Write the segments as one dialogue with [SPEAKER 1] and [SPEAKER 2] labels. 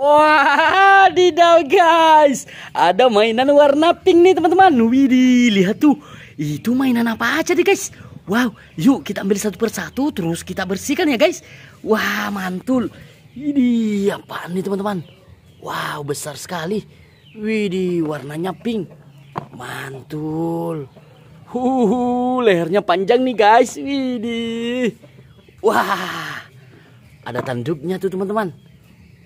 [SPEAKER 1] Wah, didal guys. Ada mainan warna pink nih teman-teman. Widih, lihat tuh. Itu mainan apa aja nih guys. Wow, yuk kita ambil satu persatu terus kita bersihkan ya guys. Wah, mantul. Ini apaan nih teman-teman. Wow, besar sekali. Widih, warnanya pink. Mantul. Huhu, lehernya panjang nih guys. Widih. Wah, ada tanduknya tuh teman-teman.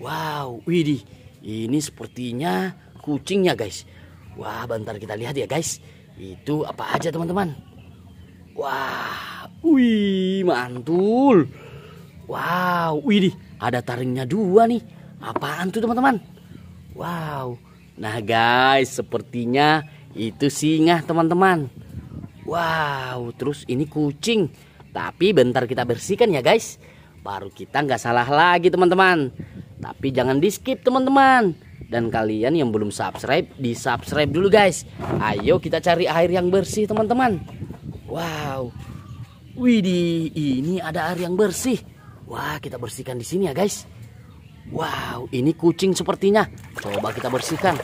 [SPEAKER 1] Wow, widih. Ini sepertinya kucingnya, guys. Wah, bentar kita lihat ya, guys. Itu apa aja, teman-teman? Wah, wih, mantul. Wow, widih. Ada taringnya dua nih. Apaan tuh, teman-teman? Wow. Nah, guys, sepertinya itu singa, teman-teman. Wow, terus ini kucing. Tapi bentar kita bersihkan ya, guys. Baru kita nggak salah lagi, teman-teman. Tapi jangan di skip teman-teman. Dan kalian yang belum subscribe, di subscribe dulu guys. Ayo kita cari air yang bersih teman-teman. Wow. Widih, ini ada air yang bersih. Wah, kita bersihkan di sini ya guys. Wow, ini kucing sepertinya. Coba kita bersihkan.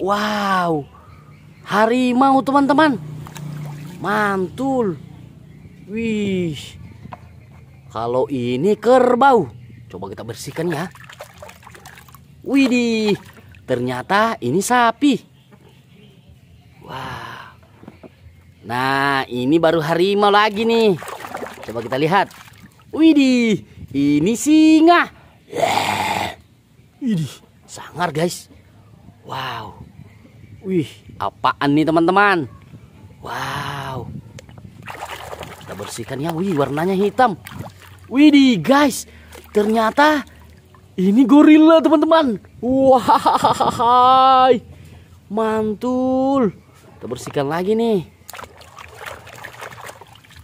[SPEAKER 1] Wow, harimau teman-teman. Mantul. Wih, kalau ini kerbau. Coba kita bersihkan ya. Widih, ternyata ini sapi. Wah. Nah, ini baru harimau lagi nih. Coba kita lihat. Widih, ini singa. Widih, sangar guys. Wow. Wih, apaan nih teman-teman? Wow. Kita bersihkan ya. Wih, warnanya hitam. Widih, guys. Ternyata ini gorila teman-teman. Wah, mantul. Kita bersihkan lagi nih.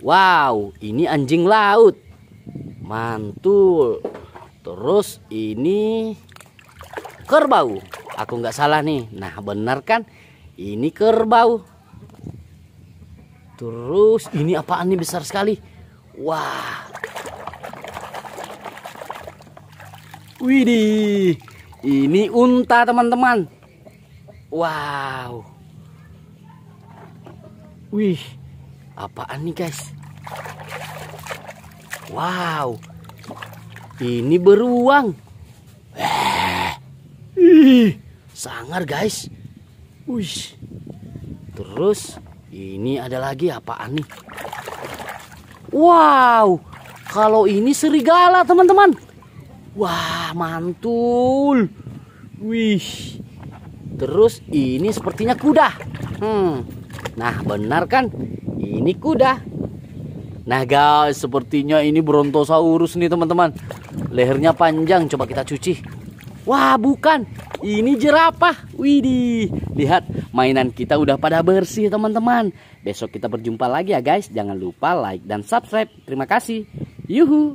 [SPEAKER 1] Wow, ini anjing laut. Mantul. Terus ini kerbau. Aku nggak salah nih. Nah benar kan? Ini kerbau. Terus ini apaan nih besar sekali? Wah, Widih, ini unta teman-teman. Wow. Wih, apaan nih guys? Wow, ini beruang. Eh, ih, sangar guys. Wih, terus ini ada lagi apaan nih? Wow, kalau ini serigala teman-teman. Wah, mantul. Wih. Terus ini sepertinya kuda. Hmm. Nah, benar kan? Ini kuda. Nah, guys, sepertinya ini Brontosaurus nih, teman-teman. Lehernya panjang, coba kita cuci. Wah, bukan. Ini jerapah. Widih. Lihat, mainan kita udah pada bersih, teman-teman. Besok kita berjumpa lagi ya, guys. Jangan lupa like dan subscribe. Terima kasih. Yuhu.